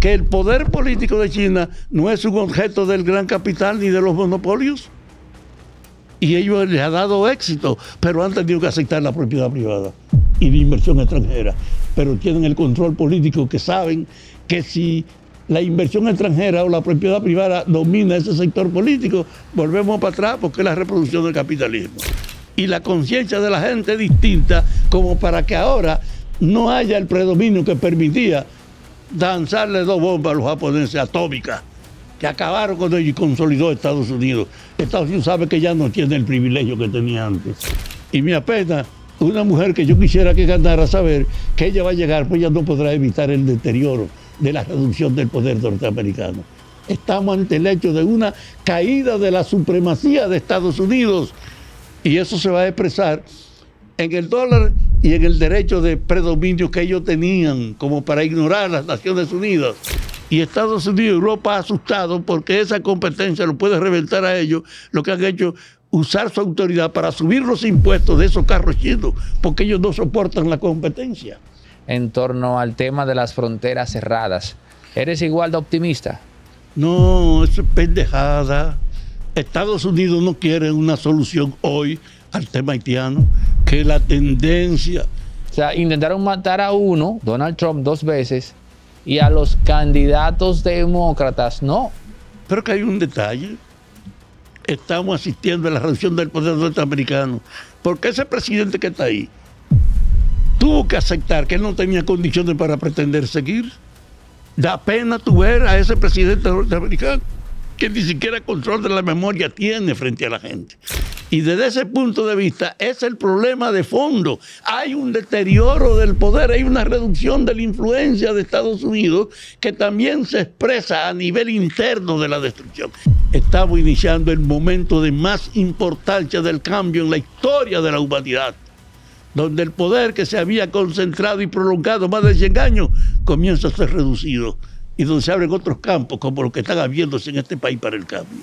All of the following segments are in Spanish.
que el poder político de China no es un objeto del gran capital ni de los monopolios. Y ellos les ha dado éxito, pero han tenido que aceptar la propiedad privada y la inversión extranjera. Pero tienen el control político que saben que si la inversión extranjera o la propiedad privada domina ese sector político, volvemos para atrás porque es la reproducción del capitalismo. Y la conciencia de la gente distinta como para que ahora no haya el predominio que permitía danzarle dos bombas a los japoneses atómicas que acabaron con ellos y consolidó Estados Unidos. Estados Unidos sabe que ya no tiene el privilegio que tenía antes. Y me apena una mujer que yo quisiera que ganara saber que ella va a llegar, pues ya no podrá evitar el deterioro de la reducción del poder norteamericano. Estamos ante el hecho de una caída de la supremacía de Estados Unidos y eso se va a expresar en el dólar y en el derecho de predominio que ellos tenían como para ignorar las Naciones Unidas. Y Estados Unidos y Europa asustados porque esa competencia lo puede reventar a ellos, lo que han hecho usar su autoridad para subir los impuestos de esos carros chinos, porque ellos no soportan la competencia. En torno al tema de las fronteras cerradas, ¿eres igual de optimista? No, es pendejada. Estados Unidos no quiere una solución hoy al tema haitiano que la tendencia... O sea, intentaron matar a uno, Donald Trump, dos veces, y a los candidatos demócratas no. Pero que hay un detalle. Estamos asistiendo a la reducción del poder norteamericano. Porque ese presidente que está ahí tuvo que aceptar que él no tenía condiciones para pretender seguir. Da pena tu ver a ese presidente norteamericano que ni siquiera control de la memoria tiene frente a la gente. Y desde ese punto de vista es el problema de fondo. Hay un deterioro del poder, hay una reducción de la influencia de Estados Unidos que también se expresa a nivel interno de la destrucción. Estamos iniciando el momento de más importancia del cambio en la historia de la humanidad donde el poder que se había concentrado y prolongado más de 100 años comienza a ser reducido y donde se abren otros campos como los que están abriéndose en este país para el cambio.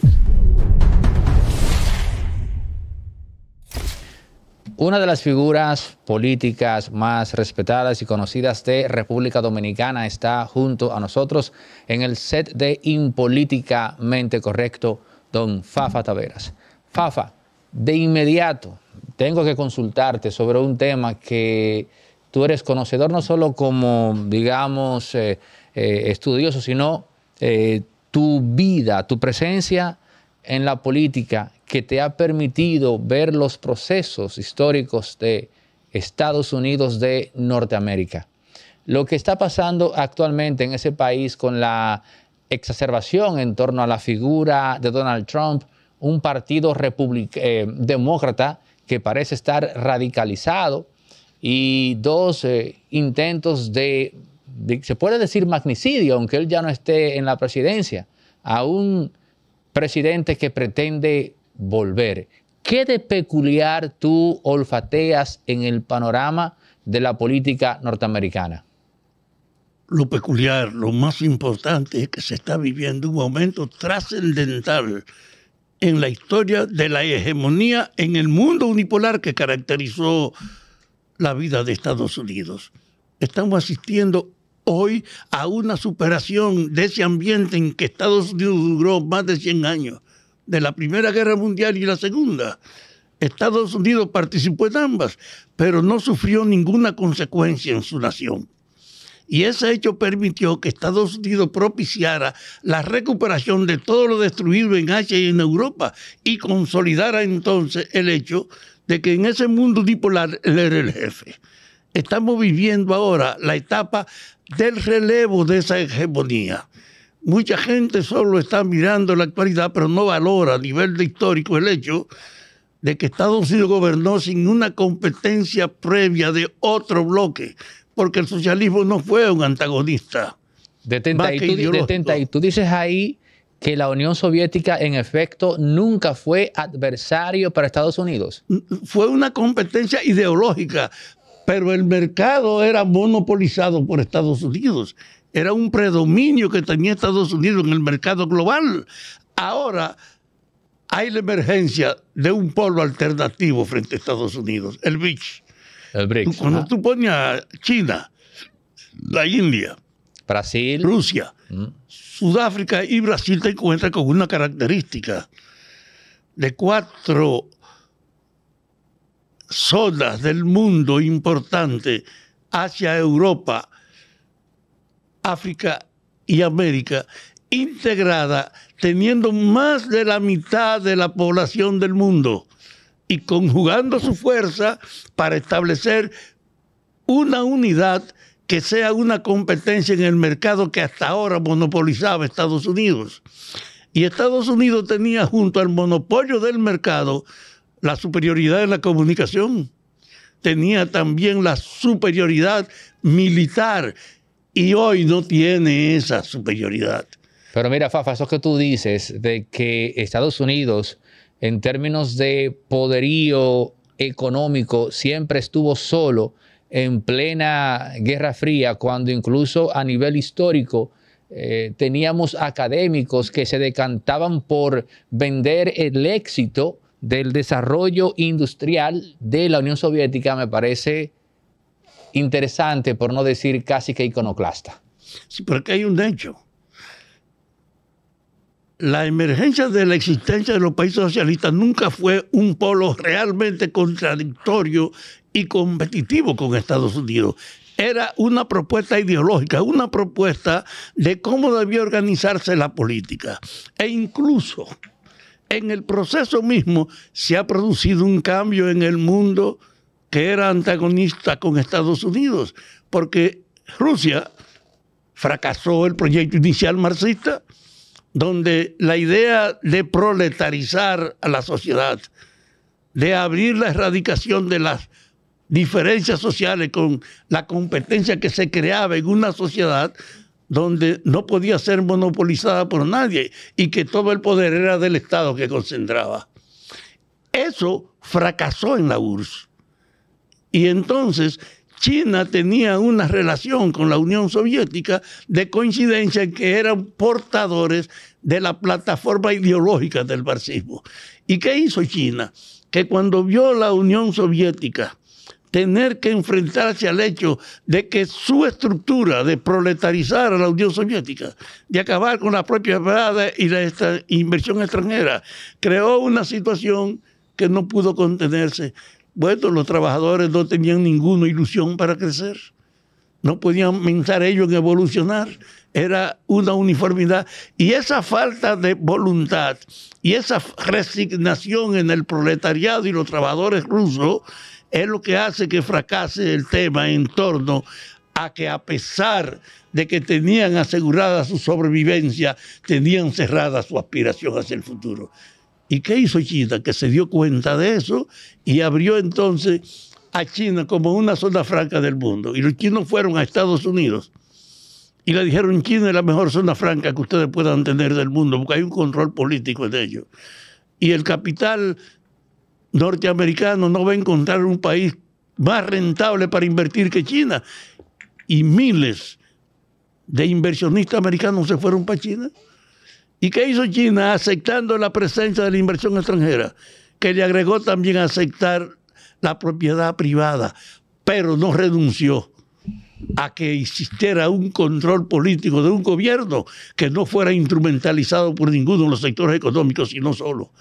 Una de las figuras políticas más respetadas y conocidas de República Dominicana está junto a nosotros en el set de Impolíticamente Correcto, don Fafa Taveras. Fafa, de inmediato tengo que consultarte sobre un tema que tú eres conocedor no solo como, digamos, eh, eh, estudioso, sino eh, tu vida, tu presencia en la política que te ha permitido ver los procesos históricos de Estados Unidos de Norteamérica. Lo que está pasando actualmente en ese país con la exacerbación en torno a la figura de Donald Trump, un partido eh, demócrata que parece estar radicalizado y dos eh, intentos de, de, se puede decir magnicidio, aunque él ya no esté en la presidencia, a un presidente que pretende volver. ¿Qué de peculiar tú olfateas en el panorama de la política norteamericana? Lo peculiar, lo más importante es que se está viviendo un momento trascendental en la historia de la hegemonía en el mundo unipolar que caracterizó la vida de Estados Unidos. Estamos asistiendo hoy a una superación de ese ambiente en que Estados Unidos duró más de 100 años de la Primera Guerra Mundial y la Segunda. Estados Unidos participó en ambas, pero no sufrió ninguna consecuencia en su nación. Y ese hecho permitió que Estados Unidos propiciara la recuperación de todo lo destruido en Asia y en Europa y consolidara entonces el hecho de que en ese mundo bipolar él era el jefe. Estamos viviendo ahora la etapa del relevo de esa hegemonía. Mucha gente solo está mirando la actualidad, pero no valora a nivel histórico el hecho de que Estados Unidos gobernó sin una competencia previa de otro bloque, porque el socialismo no fue un antagonista. de y tú dices ahí que la Unión Soviética en efecto nunca fue adversario para Estados Unidos. Fue una competencia ideológica, pero el mercado era monopolizado por Estados Unidos era un predominio que tenía Estados Unidos en el mercado global. Ahora hay la emergencia de un polo alternativo frente a Estados Unidos, el BRICS. Cuando tú pones a China, la India, Brasil, Rusia, mm. Sudáfrica y Brasil te encuentras con una característica de cuatro zonas del mundo importante, hacia Europa, África y América integrada, teniendo más de la mitad de la población del mundo y conjugando su fuerza para establecer una unidad que sea una competencia en el mercado que hasta ahora monopolizaba Estados Unidos. Y Estados Unidos tenía junto al monopolio del mercado la superioridad en la comunicación, tenía también la superioridad militar y hoy no tiene esa superioridad. Pero mira, Fafa, eso que tú dices de que Estados Unidos, en términos de poderío económico, siempre estuvo solo en plena Guerra Fría, cuando incluso a nivel histórico eh, teníamos académicos que se decantaban por vender el éxito del desarrollo industrial de la Unión Soviética, me parece interesante, por no decir casi que iconoclasta. Sí, porque hay un hecho. La emergencia de la existencia de los países socialistas nunca fue un polo realmente contradictorio y competitivo con Estados Unidos era una propuesta ideológica, una propuesta de cómo debía organizarse la política. E incluso en el proceso mismo se ha producido un cambio en el mundo que era antagonista con Estados Unidos, porque Rusia fracasó el proyecto inicial marxista, donde la idea de proletarizar a la sociedad, de abrir la erradicación de las diferencias sociales con la competencia que se creaba en una sociedad donde no podía ser monopolizada por nadie y que todo el poder era del Estado que concentraba. Eso fracasó en la URSS. Y entonces China tenía una relación con la Unión Soviética de coincidencia en que eran portadores de la plataforma ideológica del marxismo. ¿Y qué hizo China? Que cuando vio la Unión Soviética tener que enfrentarse al hecho de que su estructura de proletarizar a la Unión Soviética, de acabar con la propia y la inversión extranjera, creó una situación que no pudo contenerse. Bueno, los trabajadores no tenían ninguna ilusión para crecer. No podían pensar ellos en evolucionar. Era una uniformidad. Y esa falta de voluntad y esa resignación en el proletariado y los trabajadores rusos es lo que hace que fracase el tema en torno a que a pesar de que tenían asegurada su sobrevivencia, tenían cerrada su aspiración hacia el futuro. ¿Y qué hizo China? Que se dio cuenta de eso y abrió entonces a China como una zona franca del mundo. Y los chinos fueron a Estados Unidos y le dijeron, China es la mejor zona franca que ustedes puedan tener del mundo, porque hay un control político en ello. Y el capital norteamericano no va a encontrar un país más rentable para invertir que China. Y miles de inversionistas americanos se fueron para China. ¿Y qué hizo China aceptando la presencia de la inversión extranjera? Que le agregó también aceptar la propiedad privada, pero no renunció a que existiera un control político de un gobierno que no fuera instrumentalizado por ninguno de los sectores económicos, sino solo.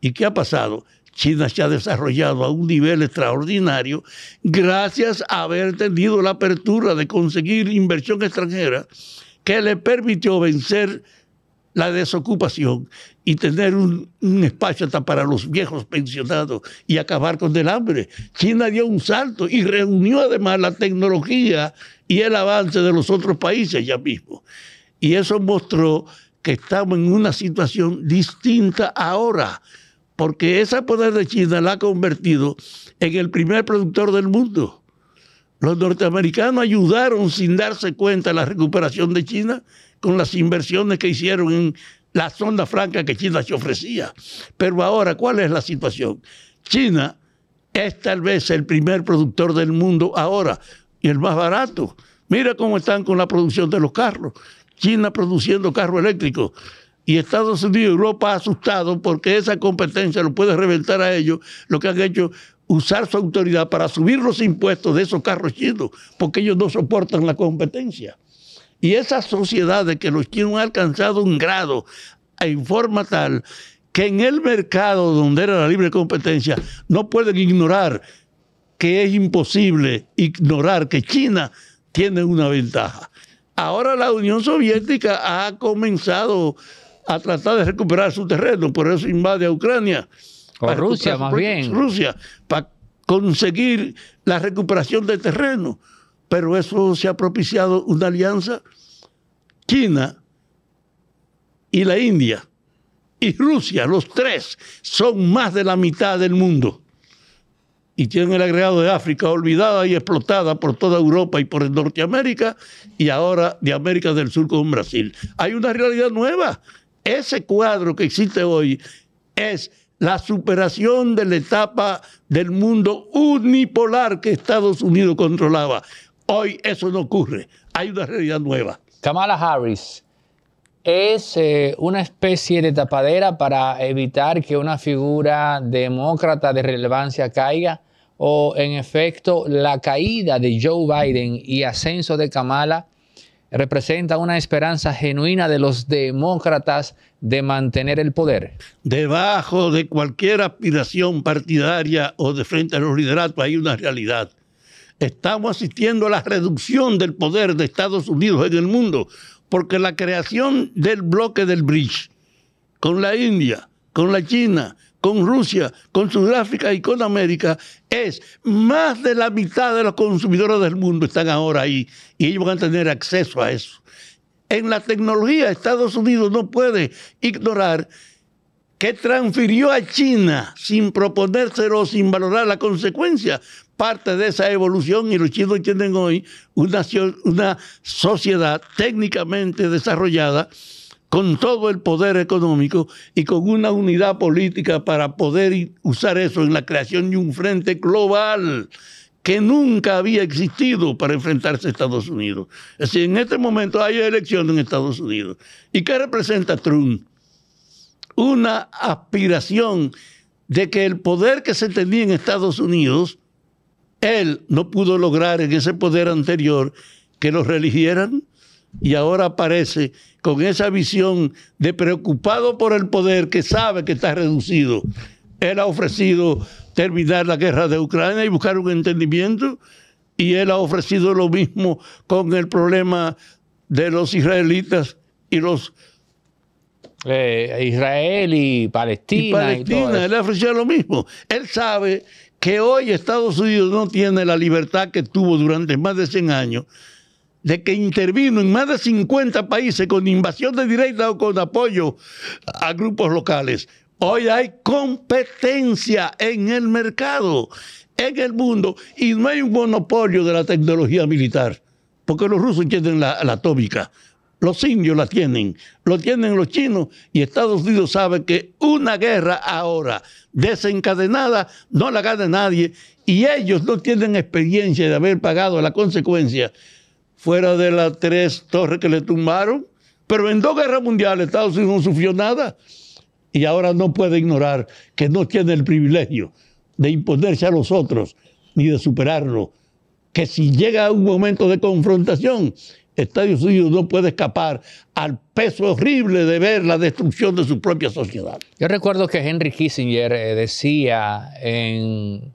¿Y qué ha pasado? China se ha desarrollado a un nivel extraordinario gracias a haber tenido la apertura de conseguir inversión extranjera que le permitió vencer la desocupación y tener un, espacio hasta para los viejos pensionados y acabar con el hambre. China dio un salto y reunió además la tecnología y el avance de los otros países ya mismo. Y eso mostró que estamos en una situación distinta ahora, porque esa poder de China la ha convertido en el primer productor del mundo. Los norteamericanos ayudaron sin darse cuenta la recuperación de China con las inversiones que hicieron en la zona franca que China se ofrecía. Pero ahora, ¿cuál es la situación? China es tal vez el primer productor del mundo ahora y el más barato. Mira cómo están con la producción de los carros. China produciendo carros eléctricos. Y Estados Unidos y Europa asustados porque esa competencia lo puede reventar a ellos. Lo que han hecho usar su autoridad para subir los impuestos de esos carros chinos, porque ellos no soportan la competencia. Y sociedad sociedades que los chinos han alcanzado un grado en forma tal que en el mercado donde era la libre competencia no pueden ignorar que es imposible ignorar que China tiene una ventaja. Ahora la Unión Soviética ha comenzado a tratar de recuperar su terreno, por eso invade a Ucrania. O Rusia, más bien. Rusia, para conseguir la recuperación de terreno pero eso se ha propiciado una alianza China y la India y Rusia, los tres, son más de la mitad del mundo. Y tienen el agregado de África olvidada y explotada por toda Europa y por el Norteamérica y ahora de América del Sur con Brasil. Hay una realidad nueva. Ese cuadro que existe hoy es la superación de la etapa del mundo unipolar que Estados Unidos controlaba. Hoy eso no ocurre. Hay una realidad nueva. Kamala Harris es eh, una especie de tapadera para evitar que una figura demócrata de relevancia caiga o en efecto la caída de Joe Biden y ascenso de Kamala representa una esperanza genuina de los demócratas de mantener el poder. Debajo de cualquier aspiración partidaria o de frente a los lideratos hay una realidad. Estamos asistiendo a la reducción del poder de Estados Unidos en el mundo, porque la creación del bloque del BRICS con la India, con la China, con Rusia, con Sudáfrica y con América es más de la mitad de los consumidores del mundo están ahora ahí y ellos van a tener acceso a eso. En la tecnología Estados Unidos no puede ignorar que transfirió a China sin proponérselo, sin valorar la consecuencia, parte de esa evolución y los chinos tienen hoy una, una sociedad técnicamente desarrollada con todo el poder económico y con una unidad política para poder usar eso en la creación de un frente global que nunca había existido para enfrentarse a Estados Unidos. Es decir, en este momento hay elecciones en Estados Unidos. ¿Y qué representa Trump? Una aspiración de que el poder que se tenía en Estados Unidos él no pudo lograr en ese poder anterior que los religieran y ahora aparece con esa visión de preocupado por el poder que sabe que está reducido. Él ha ofrecido terminar la guerra de Ucrania y buscar un entendimiento y él ha ofrecido lo mismo con el problema de los israelitas y los... Eh, Israel y Palestina. Palestina, él ha ofrecido lo mismo. Él sabe que hoy Estados Unidos no tiene la libertad que tuvo durante más de 100 años, de que intervino en más de 50 países con invasión de directa o con apoyo a grupos locales. Hoy hay competencia en el mercado, en el mundo, y no hay un monopolio de la tecnología militar, porque los rusos tienen la atómica. Los indios la tienen, lo tienen los chinos y Estados Unidos sabe que una guerra ahora desencadenada no la gana nadie y ellos no tienen experiencia de haber pagado la consecuencia fuera de las tres torres que le tumbaron. Pero en dos guerras mundiales Estados Unidos no sufrió nada y ahora no puede ignorar que no tiene el privilegio de imponerse a los otros ni de superarlo. Que si llega un momento de confrontación, Estados Unidos no puede escapar al peso horrible de ver la destrucción de su propia sociedad. Yo recuerdo que Henry Kissinger eh, decía en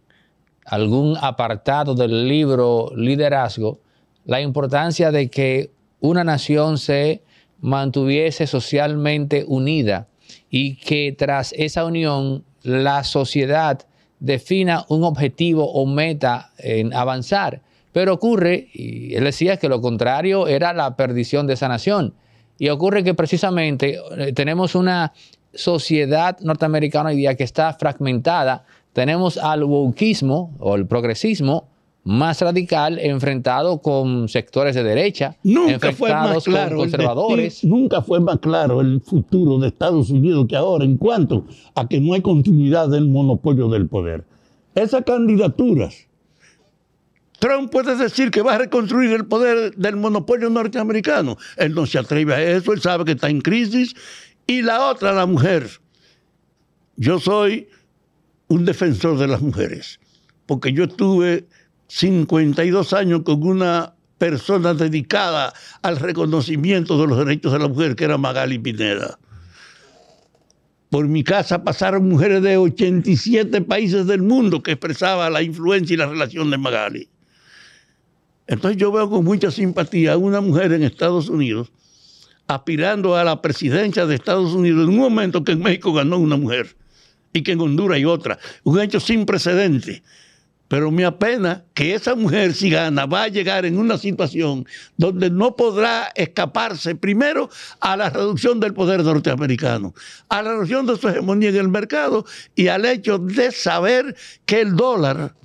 algún apartado del libro Liderazgo la importancia de que una nación se mantuviese socialmente unida y que tras esa unión la sociedad defina un objetivo o meta en avanzar pero ocurre, y él decía que lo contrario era la perdición de esa nación. Y ocurre que precisamente eh, tenemos una sociedad norteamericana hoy día que está fragmentada. Tenemos al wokismo o el progresismo más radical enfrentado con sectores de derecha, nunca con conservadores. nunca fue más claro el futuro de Estados Unidos que ahora en cuanto a que no hay continuidad del monopolio del poder. Esas candidaturas Trump puede decir que va a reconstruir el poder del monopolio norteamericano. Él no se atreve a eso, él sabe que está en crisis. Y la otra, la mujer. Yo soy un defensor de las mujeres, porque yo estuve 52 años con una persona dedicada al reconocimiento de los derechos de la mujer, que era Magali Pineda. Por mi casa pasaron mujeres de 87 países del mundo que expresaban la influencia y la relación de Magali. Entonces yo veo con mucha simpatía a una mujer en Estados Unidos aspirando a la presidencia de Estados Unidos en un momento que en México ganó una mujer y que en Honduras hay otra. Un hecho sin precedente. Pero me apena que esa mujer, si gana, va a llegar en una situación donde no podrá escaparse, primero, a la reducción del poder norteamericano, a la reducción de su hegemonía en el mercado y al hecho de saber que el dólar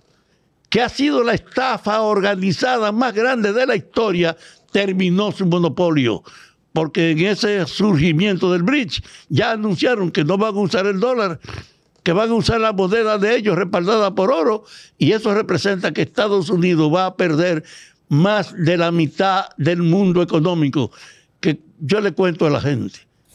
que ha sido la estafa organizada más grande de la historia, terminó su monopolio. Porque en ese surgimiento del bridge ya anunciaron que no van a usar el dólar, que van a usar la moneda de ellos respaldada por oro, y eso representa que Estados Unidos va a perder más de la mitad del mundo económico, que yo le cuento a la gente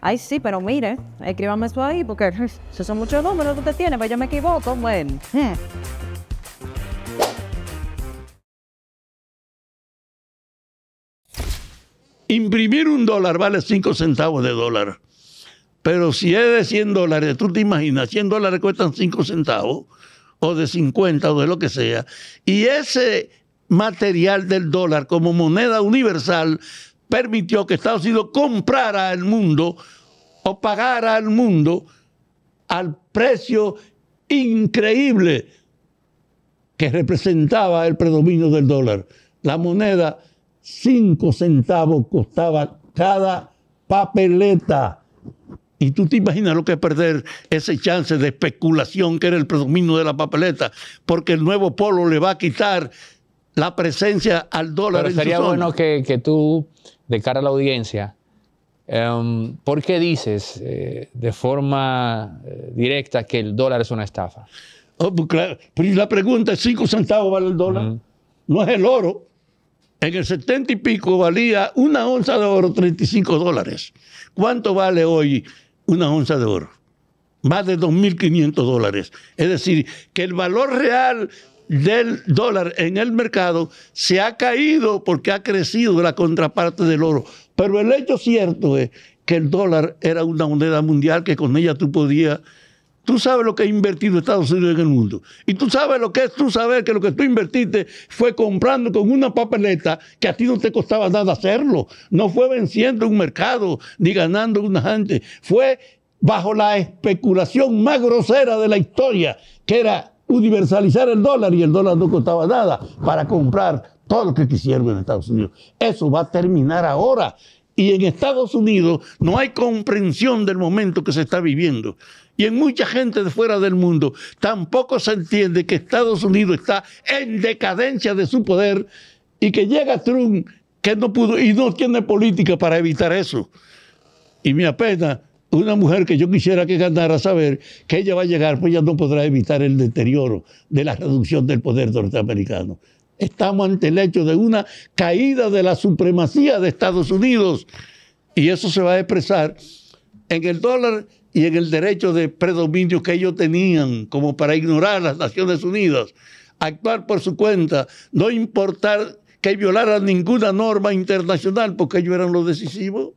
Ay, sí, pero mire, escríbame esto ahí, porque esos son muchos números que usted tiene, pero pues yo me equivoco, bueno. Imprimir un dólar vale 5 centavos de dólar. Pero si es de 100 dólares, tú te imaginas, 100 dólares cuestan 5 centavos, o de 50, o de lo que sea. Y ese material del dólar como moneda universal permitió que Estados Unidos comprara al mundo o pagara al mundo al precio increíble que representaba el predominio del dólar. La moneda, 5 centavos costaba cada papeleta. Y tú te imaginas lo que es perder ese chance de especulación que era el predominio de la papeleta, porque el nuevo polo le va a quitar la presencia al dólar. Pero en sería bueno que, tú, de cara a la audiencia, em, ¿por qué dices eh, de forma eh, directa que el dólar es una estafa? Oh, pues, la pregunta es, ¿cinco centavos vale el dólar? No es el oro. En el 70 y pico valía una onza de oro 35 dólares. ¿Cuánto vale hoy una onza de oro? Más de 2.500 dólares. Es decir, que el valor real del dólar en el mercado se ha caído porque ha crecido la contraparte del oro. Pero el hecho cierto es que el dólar era una moneda mundial que con ella tú podías... Tú sabes lo que ha invertido Estados Unidos en el mundo. Y tú sabes lo que es tú saber que lo que tú invertiste fue comprando con una papeleta que a ti no te costaba nada hacerlo. No fue venciendo un mercado ni ganando una gente. Fue bajo la especulación más grosera de la historia, que era universalizar el dólar y el dólar no costaba nada para comprar todo lo que quisieron en Estados Unidos. Eso va a terminar ahora. Y en Estados Unidos no hay comprensión del momento que se está viviendo. Y en mucha gente de fuera del mundo tampoco se entiende que Estados Unidos está en decadencia de su poder y que llega Trump que no pudo y no tiene política para evitar eso. Y me apena una mujer que yo quisiera que ganara saber que ella va a llegar, pues ya no podrá evitar el deterioro de la reducción del poder norteamericano. Estamos ante el hecho de una caída de la supremacía de Estados Unidos y eso se va a expresar en el dólar y en el derecho de predominio que ellos tenían como para ignorar las Naciones Unidas, actuar por su cuenta, no importar que violaran ninguna norma internacional porque ellos eran los decisivos.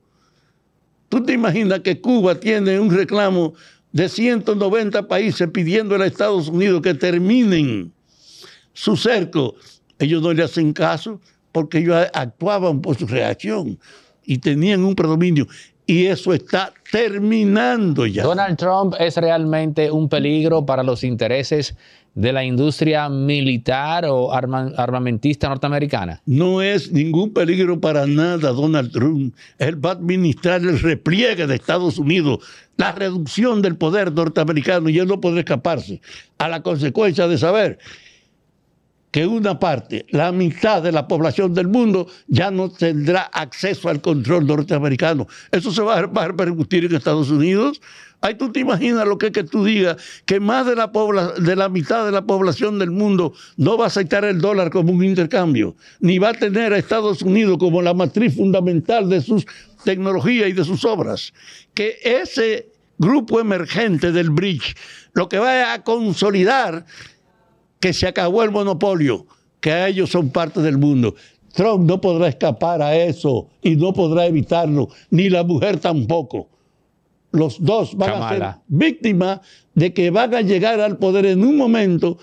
¿Tú te imaginas que Cuba tiene un reclamo de 190 países pidiendo a Estados Unidos que terminen su cerco? Ellos no le hacen caso porque ellos actuaban por su reacción y tenían un predominio y eso está terminando ya. Donald Trump es realmente un peligro para los intereses de la industria militar o armamentista norteamericana. No es ningún peligro para nada Donald Trump. Él va a administrar el repliegue de Estados Unidos, la reducción del poder norteamericano y él no podrá escaparse a la consecuencia de saber que una parte, la mitad de la población del mundo, ya no tendrá acceso al control norteamericano. Eso se va a, va en Estados Unidos. Ahí tú te imaginas lo que es que tú digas, que más de la, de la mitad de la población del mundo no va a aceptar el dólar como un intercambio, ni va a tener a Estados Unidos como la matriz fundamental de sus tecnologías y de sus obras. Que ese grupo emergente del bridge lo que va a consolidar que se acabó el monopolio, que ellos son parte del mundo. Trump no podrá escapar a eso y no podrá evitarlo, ni la mujer tampoco. Los dos van a ser víctimas de que van a llegar al poder en un momento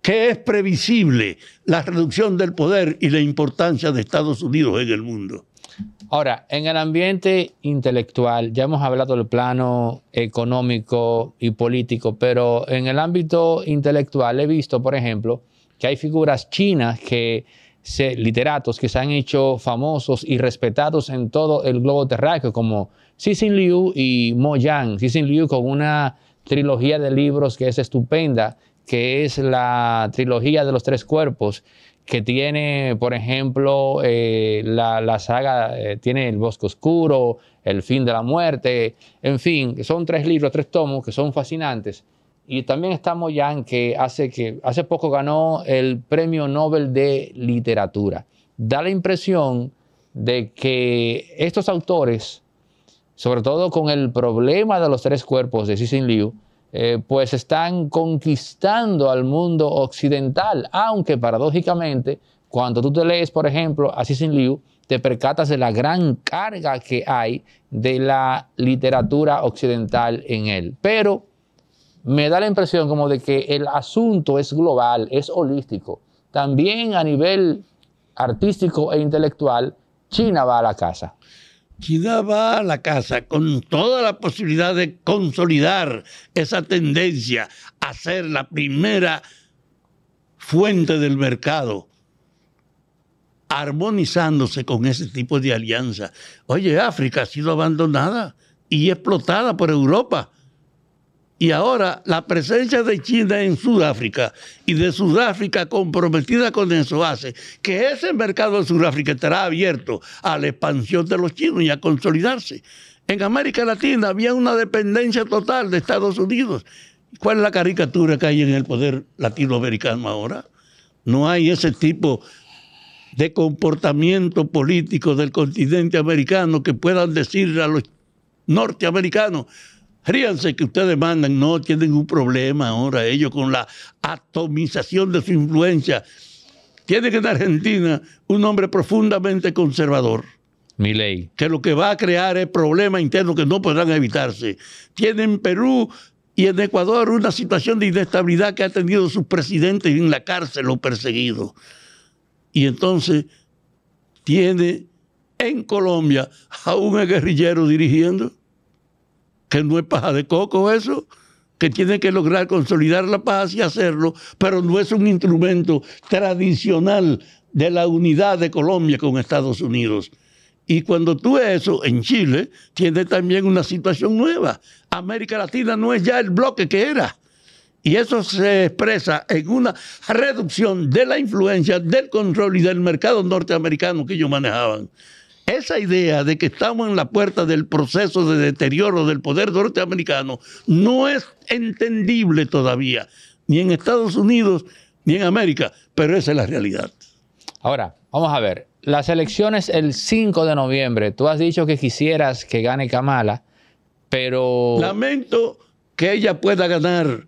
que es previsible la reducción del poder y la importancia de Estados Unidos en el mundo. Ahora, en el ambiente intelectual, ya hemos hablado del plano económico y político, pero en el ámbito intelectual he visto, por ejemplo, que hay figuras chinas que se, literatos que se han hecho famosos y respetados en todo el globo terráqueo, como Xi Liu y Mo Yang. Xi Liu con una trilogía de libros que es estupenda, que es la trilogía de los tres cuerpos, que tiene, por ejemplo, eh, la, saga, eh, tiene El Bosque Oscuro, El Fin de la Muerte, en fin, son tres libros, tres tomos que son fascinantes. Y también está Moyan, que hace, que hace poco ganó el Premio Nobel de Literatura. Da la impresión de que estos autores, sobre todo con el problema de los tres cuerpos de Cixin Liu, eh, pues están conquistando al mundo occidental, aunque paradójicamente, cuando tú te lees, por ejemplo, Así sin Liu, te percatas de la gran carga que hay de la literatura occidental en él. Pero me da la impresión como de que el asunto es global, es holístico. También a nivel artístico e intelectual, China va a la casa. China va a la casa con toda la posibilidad de consolidar esa tendencia a ser la primera fuente del mercado, armonizándose con ese tipo de alianza. Oye, África ha sido abandonada y explotada por Europa. Y ahora la presencia de China en Sudáfrica y de Sudáfrica comprometida con eso hace que ese mercado de Sudáfrica estará abierto a la expansión de los chinos y a consolidarse. En América Latina había una dependencia total de Estados Unidos. ¿Cuál es la caricatura que hay en el poder latinoamericano ahora? No hay ese tipo de comportamiento político del continente americano que puedan decirle a los norteamericanos, Ríanse que ustedes mandan, no tienen un problema ahora ellos con la atomización de su influencia. Tiene que en Argentina un hombre profundamente conservador. Mi ley. Que lo que va a crear es problemas internos que no podrán evitarse. Tienen en Perú y en Ecuador una situación de inestabilidad que ha tenido sus presidentes en la cárcel o perseguido. Y entonces tiene en Colombia a un guerrillero dirigiendo que no es paja de coco eso, que tiene que lograr consolidar la paz y hacerlo, pero no es un instrumento tradicional de la unidad de Colombia con Estados Unidos. Y cuando tú ves eso en Chile, tiene también una situación nueva. América Latina no es ya el bloque que era. Y eso se expresa en una reducción de la influencia, del control y del mercado norteamericano que ellos manejaban. Esa idea de que estamos en la puerta del proceso de deterioro del poder norteamericano no es entendible todavía, ni en Estados Unidos ni en América, pero esa es la realidad. Ahora, vamos a ver, las elecciones el 5 de noviembre, tú has dicho que quisieras que gane Kamala, pero... Lamento que ella pueda ganar.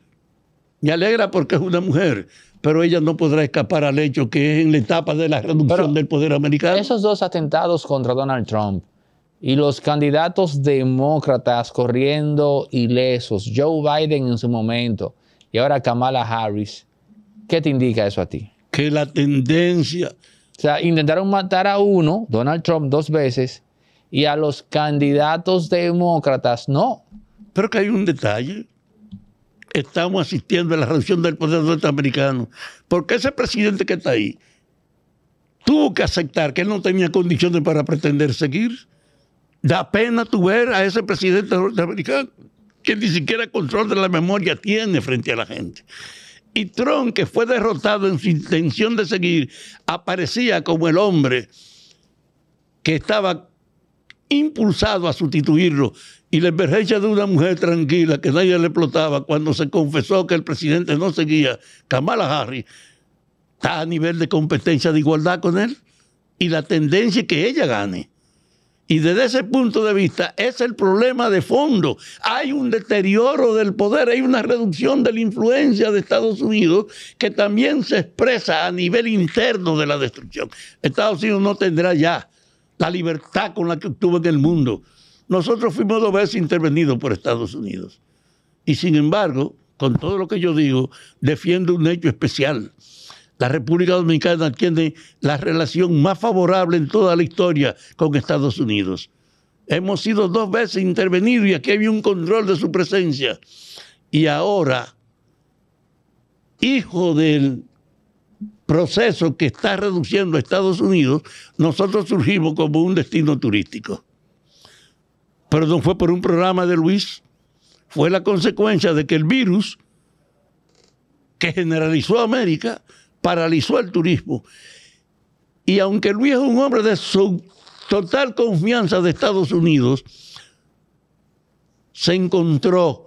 Me alegra porque es una mujer, pero ella no podrá escapar al hecho que es en la etapa de la reducción del poder americano. Esos dos atentados contra Donald Trump y los candidatos demócratas corriendo ilesos, Joe Biden en su momento y ahora Kamala Harris, ¿qué te indica eso a ti? Que la tendencia... O sea, intentaron matar a uno, Donald Trump, dos veces, y a los candidatos demócratas no. Pero que hay un detalle estamos asistiendo a la reducción del poder norteamericano, porque ese presidente que está ahí tuvo que aceptar que él no tenía condiciones para pretender seguir. Da pena tu ver a ese presidente norteamericano que ni siquiera control de la memoria tiene frente a la gente. Y Trump, que fue derrotado en su intención de seguir, aparecía como el hombre que estaba impulsado a sustituirlo y la emergencia de una mujer tranquila que nadie le explotaba cuando se confesó que el presidente no seguía, Kamala Harris, está a nivel de competencia de igualdad con él y la tendencia es que ella gane. Y desde ese punto de vista es el problema de fondo. Hay un deterioro del poder, hay una reducción de la influencia de Estados Unidos que también se expresa a nivel interno de la destrucción. Estados Unidos no tendrá ya la libertad con la que obtuvo en el mundo. Nosotros fuimos dos veces intervenidos por Estados Unidos. Y sin embargo, con todo lo que yo digo, defiendo un hecho especial. La República Dominicana tiene la relación más favorable en toda la historia con Estados Unidos. Hemos sido dos veces intervenidos y aquí había un control de su presencia. Y ahora, hijo del proceso que está reduciendo Estados Unidos, nosotros surgimos como un destino turístico. Pero no fue por un programa de Luis, fue la consecuencia de que el virus que generalizó América paralizó el turismo. Y aunque Luis es un hombre de total confianza de Estados Unidos, se encontró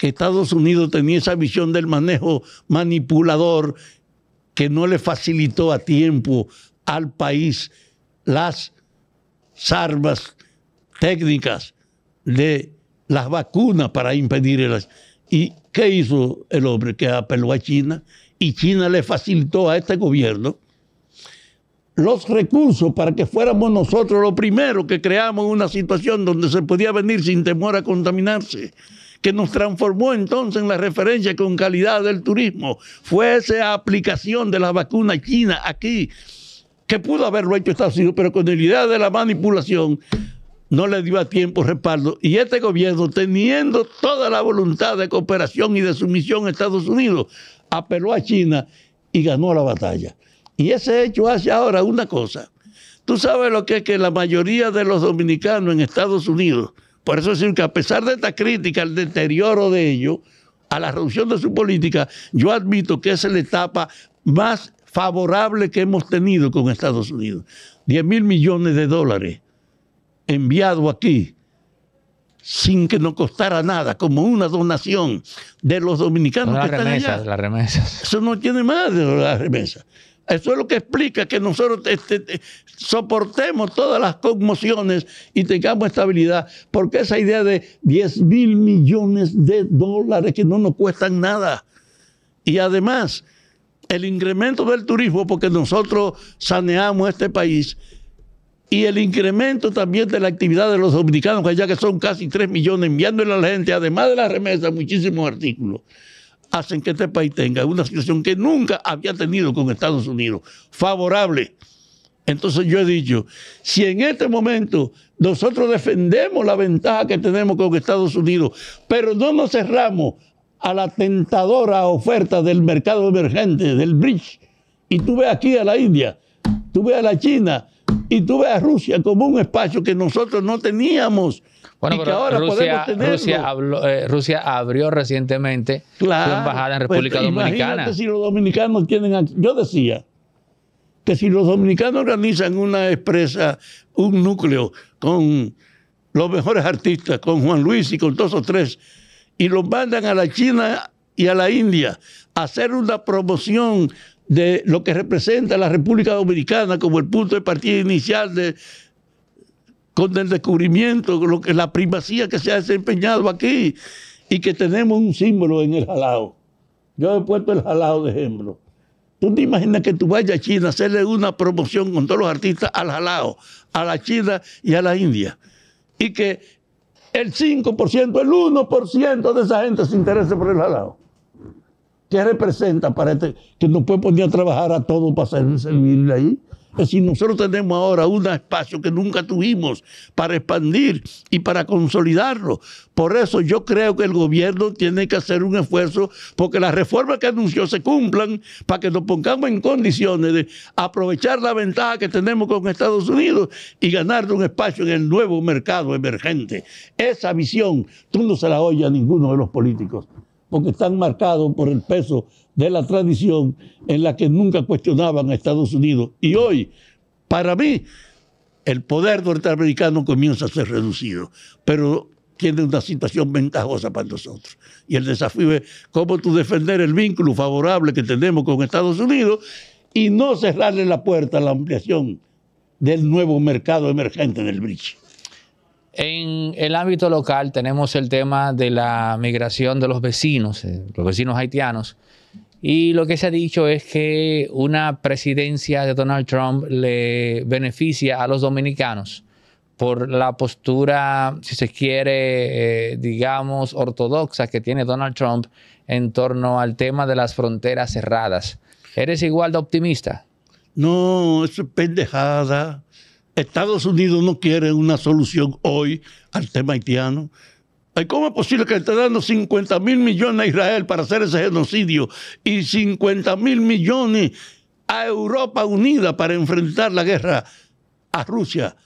que Estados Unidos tenía esa visión del manejo manipulador que no le facilitó a tiempo al país las armas técnicas de las vacunas para impedir el... ¿Y qué hizo el hombre que apeló a China? Y China le facilitó a este gobierno los recursos para que fuéramos nosotros los primeros que creamos una situación donde se podía venir sin temor a contaminarse que nos transformó entonces en la referencia con calidad del turismo, fue esa aplicación de la vacuna china aquí, que pudo haberlo hecho Estados Unidos, pero con el idea de la manipulación no le dio a tiempo respaldo. Y este gobierno, teniendo toda la voluntad de cooperación y de sumisión a Estados Unidos, apeló a China y ganó la batalla. Y ese hecho hace ahora una cosa. Tú sabes lo que es que la mayoría de los dominicanos en Estados Unidos, por eso es que a pesar de esta crítica, el deterioro de ello, a la reducción de su política, yo admito que es la etapa más favorable que hemos tenido con Estados Unidos. 10 mil millones de dólares enviado aquí sin que nos costara nada, como una donación de los dominicanos las remesas, Las remesas. Eso no tiene más de las remesas. Eso es lo que explica que nosotros este, eh, soportemos todas las conmociones y tengamos estabilidad. Porque esa idea de 10 mil millones de dólares que no nos cuestan nada. Y además, el incremento del turismo, porque nosotros saneamos este país, y el incremento también de la actividad de los dominicanos, ya que son casi 3 millones, enviándole a la gente, además de la remesa, muchísimos artículos hacen que este país tenga una situación que nunca había tenido con Estados Unidos, favorable. Entonces yo he dicho, si en este momento nosotros defendemos la ventaja que tenemos con Estados Unidos, pero no nos cerramos a la tentadora oferta del mercado emergente, del bridge... y tú ves aquí a la India, tú ves a la China, y tú ves a Rusia como un espacio que nosotros no teníamos y que ahora podemos tener. Eh, Rusia, abrió recientemente la su embajada en pues, República Dominicana. si los dominicanos tienen... Yo decía que si los dominicanos organizan una expresa, un núcleo con los mejores artistas, con Juan Luis y con todos esos tres, y los mandan a la China y a la India a hacer una promoción de lo que representa la República Dominicana como el punto de partida inicial con el descubrimiento, lo que, la primacía que se ha desempeñado aquí y que tenemos un símbolo en el jalao. Yo he puesto el jalao de ejemplo. ¿Tú te imaginas que tú vayas a China a hacerle una promoción con todos los artistas al jalao, a la China y a la India? Y que el 5%, el 1% de esa gente se interese por el jalao. ¿Qué representa para este que nos puede poner a trabajar a todos para ser, servirle ahí? Es decir, nosotros tenemos ahora un espacio que nunca tuvimos para expandir y para consolidarlo. Por eso yo creo que el gobierno tiene que hacer un esfuerzo porque las reformas que anunció se cumplan para que nos pongamos en condiciones de aprovechar la ventaja que tenemos con Estados Unidos y ganar un espacio en el nuevo mercado emergente. Esa visión tú no se la oyes a ninguno de los políticos porque están marcados por el peso de la tradición en la que nunca cuestionaban a Estados Unidos. Y hoy, para mí, el poder norteamericano comienza a ser reducido, pero tiene una situación ventajosa para nosotros. Y el desafío es cómo tú defender el vínculo favorable que tenemos con Estados Unidos y no cerrarle la puerta a la ampliación del nuevo mercado emergente en el BRICS. En el ámbito local tenemos el tema de la migración de los vecinos, eh, los vecinos haitianos, y lo que se ha dicho es que una presidencia de Donald Trump le beneficia a los dominicanos por la postura, si se quiere, eh, digamos, ortodoxa que tiene Donald Trump en torno al tema de las fronteras cerradas. ¿Eres igual de optimista? No, es pendejada. Estados Unidos no quiere una solución hoy al tema haitiano. ¿Cómo es posible que esté dando 50 mil millones a Israel para hacer ese genocidio y 50 mil millones a Europa unida para enfrentar la guerra a Rusia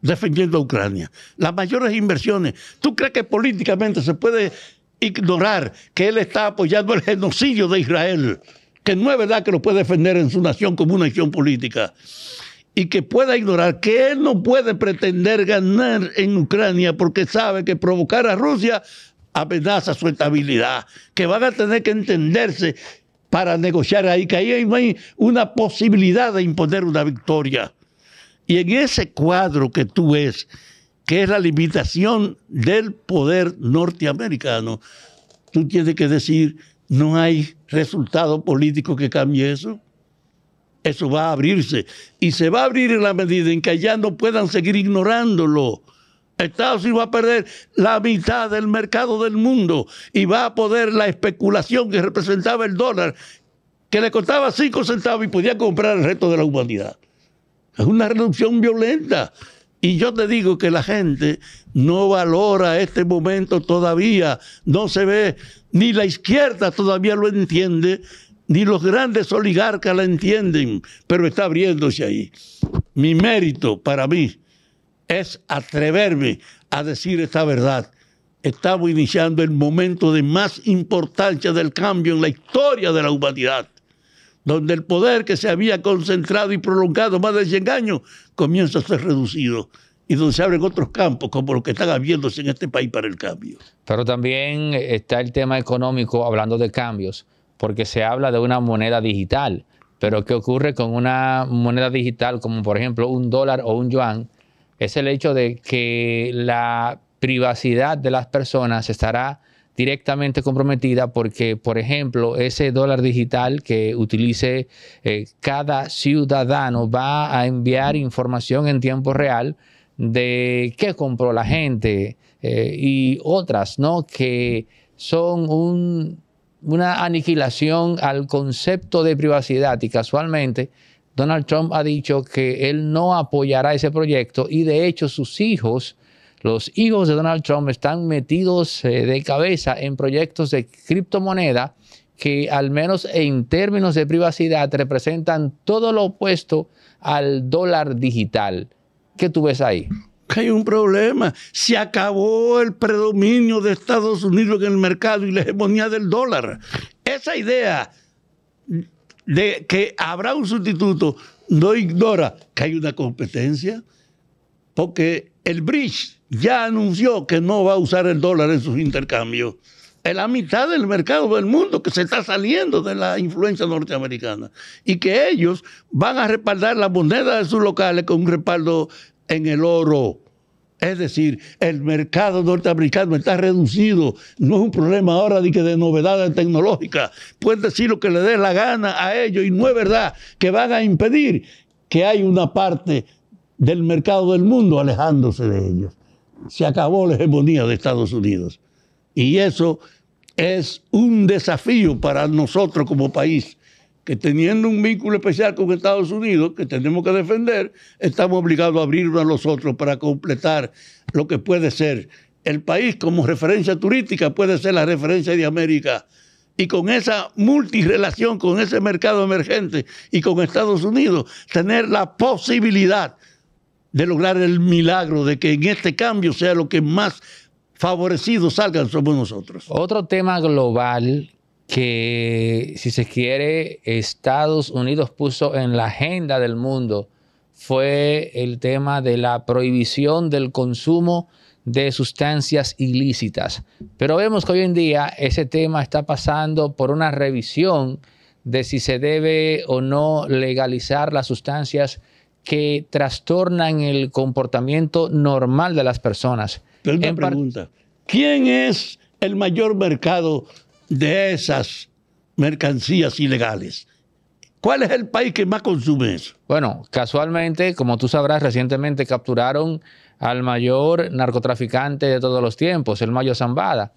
defendiendo a Ucrania? Las mayores inversiones. ¿Tú crees que políticamente se puede ignorar que él está apoyando el genocidio de Israel? Que no es verdad que lo puede defender en su nación como una acción política y que pueda ignorar que él no puede pretender ganar en Ucrania porque sabe que provocar a Rusia amenaza su estabilidad, que van a tener que entenderse para negociar ahí, que ahí no hay una posibilidad de imponer una victoria. Y en ese cuadro que tú ves, que es la limitación del poder norteamericano, tú tienes que decir, no hay resultado político que cambie eso eso va a abrirse. Y se va a abrir en la medida en que allá no puedan seguir ignorándolo. Estados Unidos va a perder la mitad del mercado del mundo y va a poder la especulación que representaba el dólar, que le costaba 5 centavos y podía comprar el resto de la humanidad. Es una reducción violenta. Y yo te digo que la gente no valora este momento todavía, no se ve, ni la izquierda todavía lo entiende, ni los grandes oligarcas la entienden, pero está abriéndose ahí. Mi mérito para mí es atreverme a decir esta verdad. Estamos iniciando el momento de más importancia del cambio en la historia de la humanidad, donde el poder que se había concentrado y prolongado más de 100 años comienza a ser reducido y donde se abren otros campos como los que están abriéndose en este país para el cambio. Pero también está el tema económico, hablando de cambios porque se habla de una moneda digital. Pero ¿qué ocurre con una moneda digital como por ejemplo un dólar o un yuan? Es el hecho de que la privacidad de las personas estará directamente comprometida porque, por ejemplo, ese dólar digital que utilice eh, cada ciudadano va a enviar información en tiempo real de qué compró la gente eh, y otras, ¿no? Que son un una aniquilación al concepto de privacidad y casualmente Donald Trump ha dicho que él no apoyará ese proyecto y de hecho sus hijos, los hijos de Donald Trump están metidos eh, de cabeza en proyectos de criptomoneda que al menos en términos de privacidad representan todo lo opuesto al dólar digital. ¿Qué tú ves ahí? que hay un problema. Se acabó el predominio de Estados Unidos en el mercado y la hegemonía del dólar. Esa idea de que habrá un sustituto no ignora que hay una competencia, porque el BRICS ya anunció que no va a usar el dólar en sus intercambios. Es la mitad del mercado del mundo que se está saliendo de la influencia norteamericana y que ellos van a respaldar las moneda de sus locales con un respaldo en el oro. Es decir, el mercado norteamericano está reducido. No es un problema ahora de, que de novedades tecnológicas. Pueden decir lo que le dé la gana a ellos y no es verdad que van a impedir que hay una parte del mercado del mundo alejándose de ellos. Se acabó la hegemonía de Estados Unidos. Y eso es un desafío para nosotros como país que teniendo un vínculo especial con Estados Unidos, que tenemos que defender, estamos obligados a abrirnos a los otros para completar lo que puede ser el país como referencia turística, puede ser la referencia de América. Y con esa multirelación, con ese mercado emergente y con Estados Unidos, tener la posibilidad de lograr el milagro de que en este cambio sea lo que más favorecidos salgan somos nosotros. Otro tema global que, si se quiere, Estados Unidos puso en la agenda del mundo fue el tema de la prohibición del consumo de sustancias ilícitas. Pero vemos que hoy en día ese tema está pasando por una revisión de si se debe o no legalizar las sustancias que trastornan el comportamiento normal de las personas. Pero una pregunta, ¿quién es el mayor mercado de esas mercancías ilegales. ¿Cuál es el país que más consume eso? Bueno, casualmente, como tú sabrás, recientemente capturaron al mayor narcotraficante de todos los tiempos, el Mayo Zambada.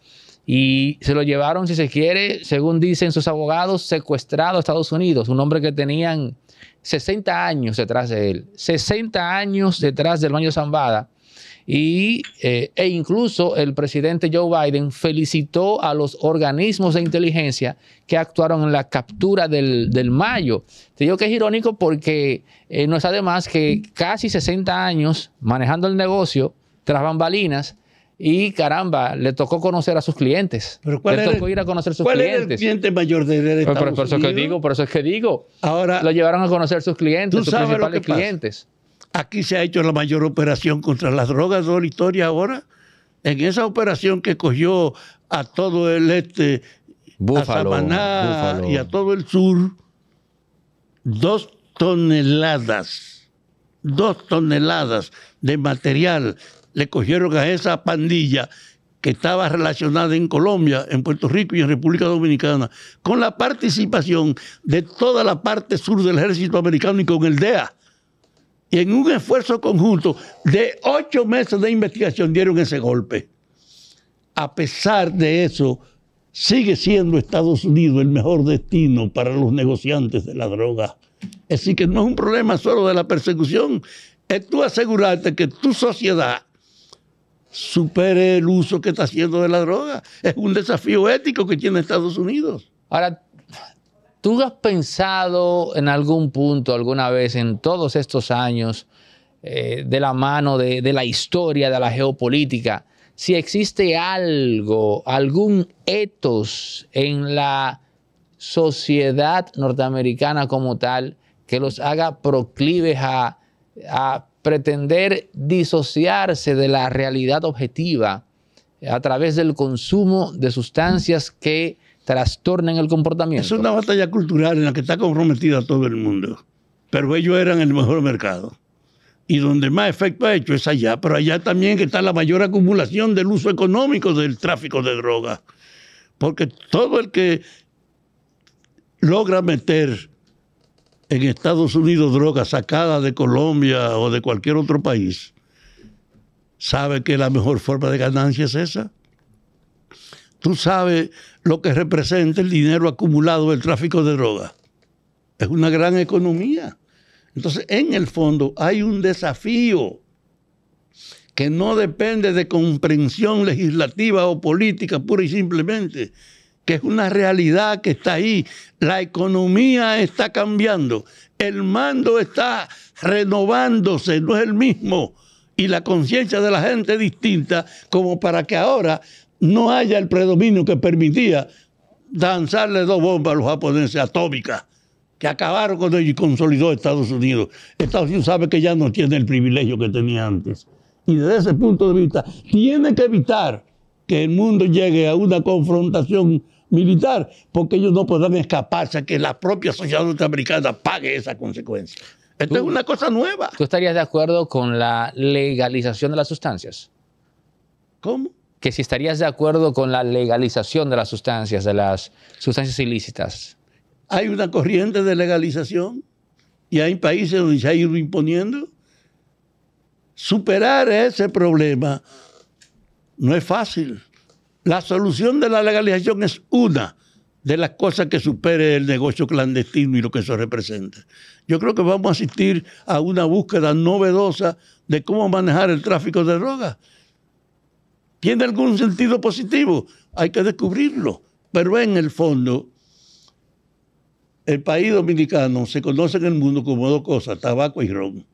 Y se lo llevaron, si se quiere, según dicen sus abogados, secuestrado a Estados Unidos, un hombre que tenían 60 años detrás de él, 60 años detrás del Mayo Zambada y, eh, e incluso el presidente Joe Biden felicitó a los organismos de inteligencia que actuaron en la captura del, Mayo. Te digo que es irónico porque eh, no es además que casi 60 años manejando el negocio tras bambalinas y caramba, le tocó conocer a sus clientes. ¿Pero cuál le tocó ir a conocer a sus clientes. ¿Cuál el cliente mayor de, de pues, Estados por, eso que digo, por eso es que digo. Ahora, lo llevaron a conocer sus clientes, sus principales clientes. Aquí se ha hecho la mayor operación contra las drogas de la historia ahora. En esa operación que cogió a todo el este, a Samaná y a todo el sur, dos toneladas, dos toneladas de material le cogieron a esa pandilla que estaba relacionada en Colombia, en Puerto Rico y en República Dominicana, con la participación de toda la parte sur del ejército americano y con el DEA. Y en un esfuerzo conjunto de ocho meses de investigación dieron ese golpe. A pesar de eso, sigue siendo Estados Unidos el mejor destino para los negociantes de la droga. Así que no es un problema solo de la persecución, es tú asegurarte que tu sociedad supere el uso que está haciendo de la droga. Es un desafío ético que tiene Estados Unidos. Ahora, ¿Tú has pensado en algún punto, alguna vez, en todos estos años, eh, de la mano de, la historia, de la geopolítica, si existe algo, algún etos en la sociedad norteamericana como tal que los haga proclives a pretender disociarse de la realidad objetiva a través del consumo de sustancias que trastornan el comportamiento. Es una batalla cultural en la que está comprometida todo el mundo. Pero ellos eran el mejor mercado. Y donde más efecto ha hecho es allá, pero allá también está la mayor acumulación del uso económico del tráfico de drogas. Porque todo el que logra meter en Estados Unidos drogas sacadas de Colombia o de cualquier otro país, sabe que la mejor forma de ganancia es esa tú sabes lo que representa el dinero acumulado del tráfico de drogas. Es una gran economía. Entonces, en el fondo hay un desafío que no depende de comprensión legislativa o política pura y simplemente, que es una realidad que está ahí. La economía está cambiando, el mando está renovándose, no es el mismo, y la conciencia de la gente es distinta como para que ahora no haya el predominio que permitía danzarle dos bombas a los japoneses atómicas, que acabaron con ellos y consolidó Estados Unidos. Estados Unidos sabe que ya no tiene el privilegio que tenía antes. Y desde ese punto de vista, tiene que evitar que el mundo llegue a una confrontación militar, porque ellos no podrán escaparse a que la propia sociedad norteamericana pague esa consecuencia. Esto es una cosa nueva. ¿Tú estarías de acuerdo con la legalización de las sustancias? ¿Cómo? que si estarías de acuerdo con la legalización de las sustancias, de las sustancias ilícitas. Hay una corriente de legalización y hay países donde se ha ido imponiendo. Superar ese problema no es fácil. La solución de la legalización es una de las cosas que supere el negocio clandestino y lo que eso representa. Yo creo que vamos a asistir a una búsqueda novedosa de cómo manejar el tráfico de drogas ¿Tiene algún sentido positivo? Hay que descubrirlo. Pero en el fondo, el país dominicano se conoce en el mundo como dos cosas, tabaco y ron.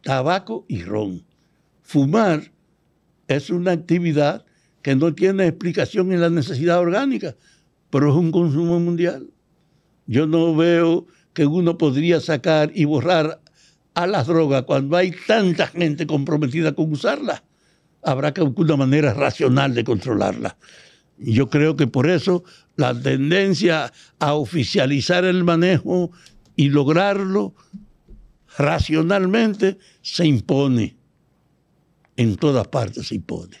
Tabaco y ron. Fumar es una actividad que no tiene explicación en la necesidad orgánica, pero es un consumo mundial. Yo no veo que uno podría sacar y borrar a las drogas cuando hay tanta gente comprometida con usarlas habrá que buscar una manera racional de controlarla. yo creo que por eso la tendencia a oficializar el manejo y lograrlo racionalmente se impone. En todas partes se impone.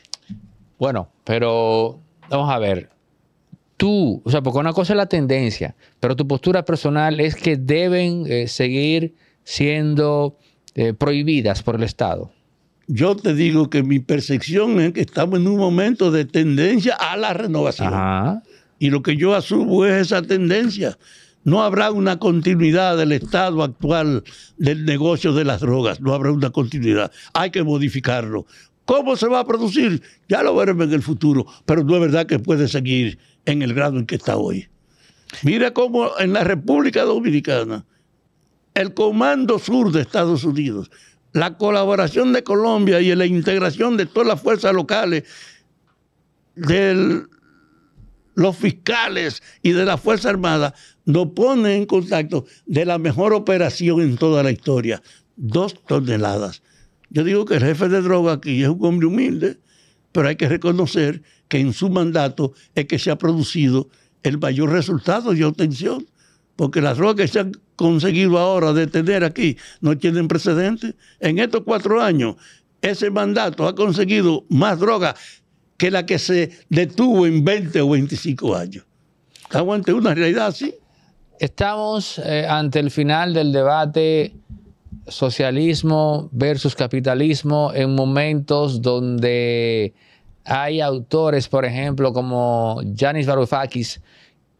Bueno, pero vamos a ver. Tú, o sea, porque una cosa es la tendencia, pero tu postura personal es que deben eh, seguir siendo eh, prohibidas por el Estado yo te digo que mi percepción es que estamos en un momento de tendencia a la renovación. Y lo que yo asumo es esa tendencia. No habrá una continuidad del estado actual del negocio de las drogas, no habrá una continuidad. Hay que modificarlo. ¿Cómo se va a producir? Ya lo veremos en el futuro, pero no es verdad que puede seguir en el grado en que está hoy. Mira cómo en la República Dominicana, el Comando Sur de Estados Unidos, la colaboración de Colombia y la integración de todas las fuerzas locales, de los fiscales y de la Fuerza Armada, nos pone en contacto de la mejor operación en toda la historia. Dos toneladas. Yo digo que el jefe de droga aquí es un hombre humilde, pero hay que reconocer que en su mandato es que se ha producido el mayor resultado de obtención porque las drogas que se han conseguido ahora detener aquí no tienen precedentes. En estos cuatro años, ese mandato ha conseguido más drogas que la que se detuvo en 20 o 25 años. Estamos ante una realidad así. Estamos eh, ante el final del debate socialismo versus capitalismo en momentos donde hay autores, por ejemplo, como Yanis Varoufakis,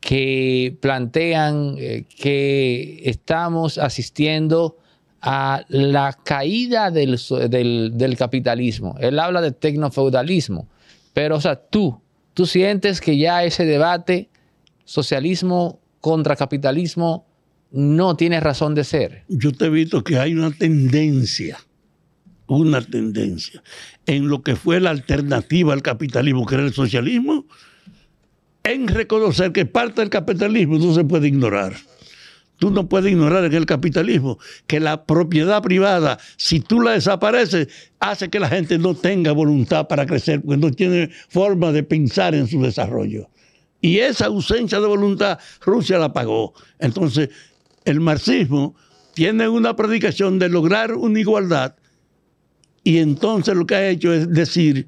que plantean eh, que estamos asistiendo a la caída del, capitalismo. Él habla de tecnofeudalismo, pero o sea, tú, tú sientes que ya ese debate socialismo contra capitalismo no tiene razón de ser. Yo te he visto que hay una tendencia, una tendencia en lo que fue la alternativa al capitalismo, que era el socialismo, en reconocer que parte del capitalismo no se puede ignorar. Tú no puedes ignorar en el capitalismo que la propiedad privada, si tú la desapareces, hace que la gente no tenga voluntad para crecer, porque no tiene forma de pensar en su desarrollo. Y esa ausencia de voluntad Rusia la pagó. Entonces, el marxismo tiene una predicación de lograr una igualdad y entonces lo que ha hecho es decir,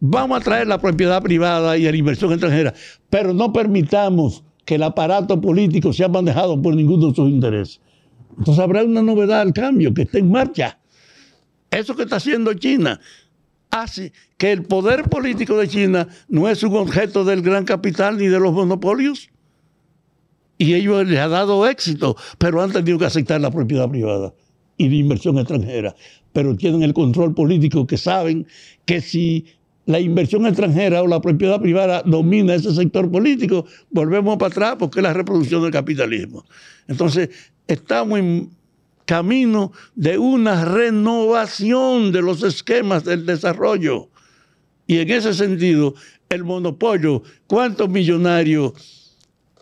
Vamos a traer la propiedad privada y la inversión extranjera, pero no permitamos que el aparato político sea manejado por ninguno de sus intereses. Entonces habrá una novedad al cambio que está en marcha. Eso que está haciendo China hace que el poder político de China no es un objeto del gran capital ni de los monopolios. Y ellos les ha dado éxito, pero han tenido que aceptar la propiedad privada y la inversión extranjera. Pero tienen el control político que saben que si la inversión extranjera o la propiedad privada domina ese sector político, volvemos para atrás porque es la reproducción del capitalismo. Entonces, estamos en camino de una renovación de los esquemas del desarrollo. Y en ese sentido, el monopolio, ¿cuántos millonarios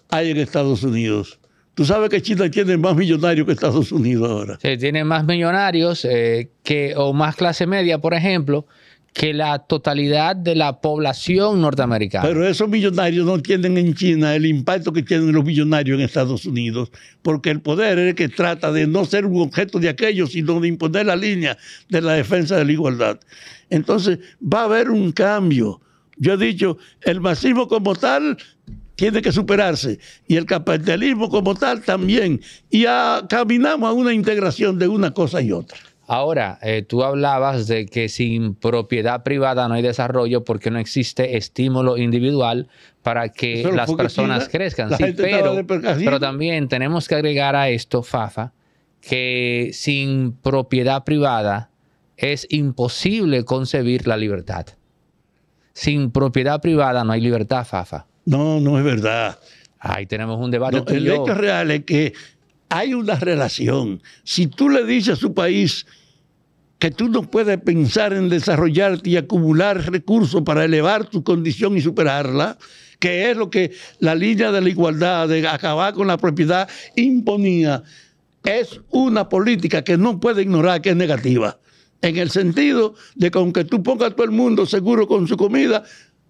hay en Estados Unidos? Tú sabes que China tiene más millonarios que Estados Unidos ahora. Sí, tiene más millonarios eh, que, o más clase media, por ejemplo, que la totalidad de la población norteamericana. Pero esos millonarios no entienden en China el impacto que tienen los millonarios en Estados Unidos, porque el poder es el que trata de no ser un objeto de aquellos, sino de imponer la línea de la defensa de la igualdad. Entonces va a haber un cambio. Yo he dicho, el masismo como tal tiene que superarse y el capitalismo como tal también. Y caminamos a una integración de una cosa y otra. Ahora, eh, tú hablabas de que sin propiedad privada no hay desarrollo porque no existe estímulo individual para que las personas crezcan. pero, también tenemos que agregar a esto, Fafa, que sin propiedad privada es imposible concebir la libertad. Sin propiedad privada no hay libertad, Fafa. No, no es verdad. Ahí tenemos un debate. el hecho real es que hay una relación. Si tú le dices a su país que tú no puedes pensar en desarrollarte y acumular recursos para elevar tu condición y superarla, que es lo que la línea de la igualdad, de acabar con la propiedad, imponía, es una política que no puede ignorar que es negativa. En el sentido de que aunque tú pongas a todo el mundo seguro con su comida,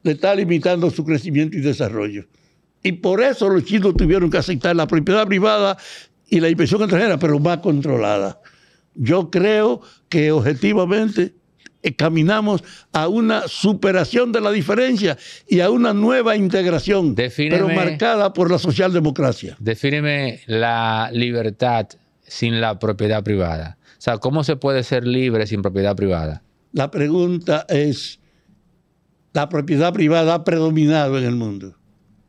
le está limitando su crecimiento y desarrollo. Y por eso los chinos tuvieron que aceptar la propiedad privada y la inversión extranjera, pero más controlada. Yo creo que objetivamente eh, caminamos a una superación de la diferencia y a una nueva integración, pero marcada por la socialdemocracia. Defíneme la libertad sin la propiedad privada. O sea, ¿cómo se puede ser libre sin propiedad privada? La pregunta es, ¿la propiedad privada ha predominado en el mundo?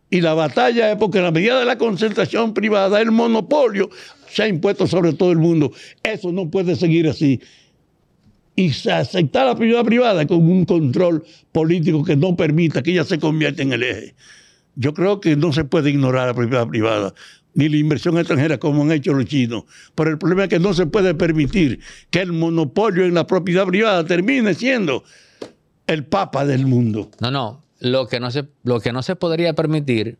y la batalla es porque la medida de la concentración privada, el monopolio, se ha impuesto sobre todo el mundo. Eso no puede seguir así. Y se aceptar la propiedad privada con un control político que no permita que ella se convierta en el eje. Yo creo que no se puede ignorar la propiedad privada ni la inversión extranjera como han hecho los chinos. Pero el problema es que no se puede permitir que el monopolio en la propiedad privada termine siendo el papa del mundo. No, no, lo que no se, lo que no se podría permitir,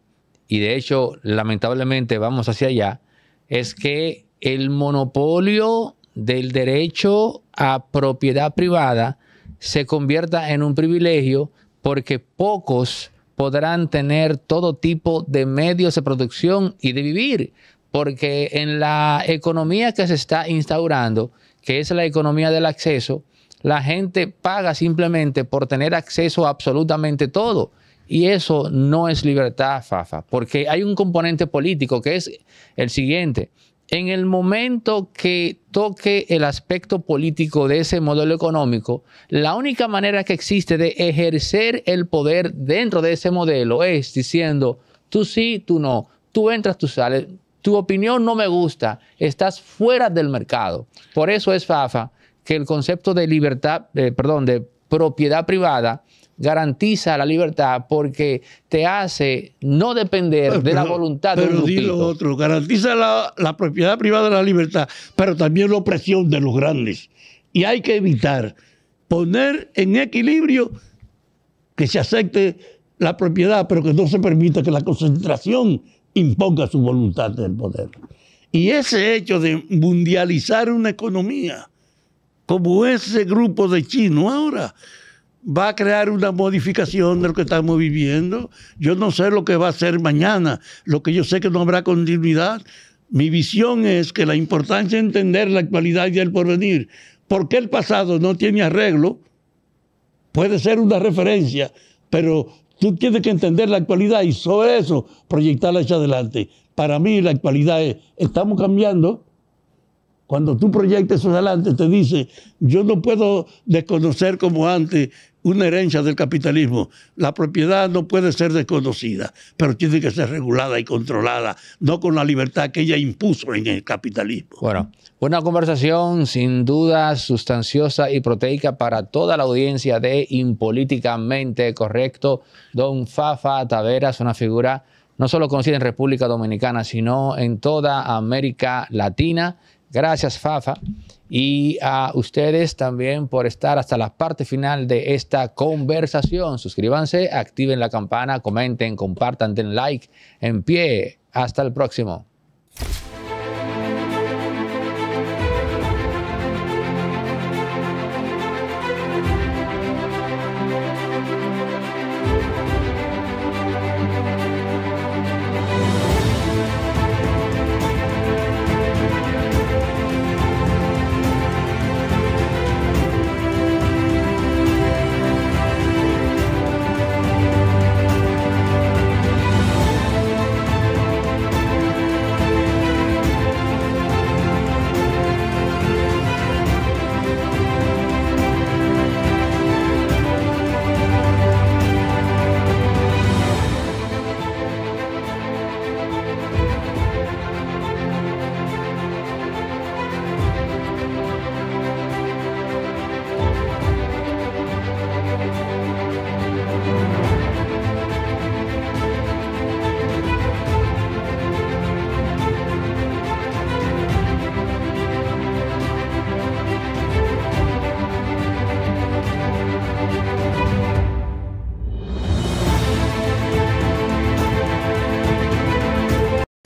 y de hecho lamentablemente vamos hacia allá, es que el monopolio del derecho a propiedad privada se convierta en un privilegio porque pocos podrán tener todo tipo de medios de producción y de vivir, porque en la economía que se está instaurando, que es la economía del acceso, la gente paga simplemente por tener acceso a absolutamente todo. Y eso no es libertad, Fafa, porque hay un componente político que es el siguiente. En el momento que toque el aspecto político de ese modelo económico, la única manera que existe de ejercer el poder dentro de ese modelo es diciendo, tú sí, tú no, tú entras, tú sales, tu opinión no me gusta, estás fuera del mercado. Por eso es, Fafa, que el concepto de libertad, perdón, de propiedad privada garantiza la libertad porque te hace no depender de la voluntad de un Pero di lo otro, garantiza la, la propiedad privada de la libertad, pero también la opresión de los grandes. Y hay que evitar poner en equilibrio que se acepte la propiedad, pero que no se permita que la concentración imponga su voluntad del poder. Y ese hecho de mundializar una economía como ese grupo de chinos ahora va a crear una modificación de lo que estamos viviendo. Yo no sé lo que va a ser mañana, lo que yo sé que no habrá continuidad. Mi visión es que la importancia es entender la actualidad y el porvenir, porque el pasado no tiene arreglo, puede ser una referencia, pero tú tienes que entender la actualidad y sobre eso proyectarla hacia adelante. Para mí la actualidad es, estamos cambiando, cuando tú proyectas eso adelante, te dice, yo no puedo desconocer como antes una herencia del capitalismo. La propiedad no puede ser desconocida, pero tiene que ser regulada y controlada, no con la libertad que ella impuso en el capitalismo. Bueno, una conversación sin duda sustanciosa y proteica para toda la audiencia de Impolíticamente Correcto. Don Fafa Taveras, una figura no solo conocida en República Dominicana, sino en toda América Latina Gracias, Fafa. Y a ustedes también por estar hasta la parte final de esta conversación. Suscríbanse, activen la campana, comenten, compartan, den like. En pie. Hasta el próximo.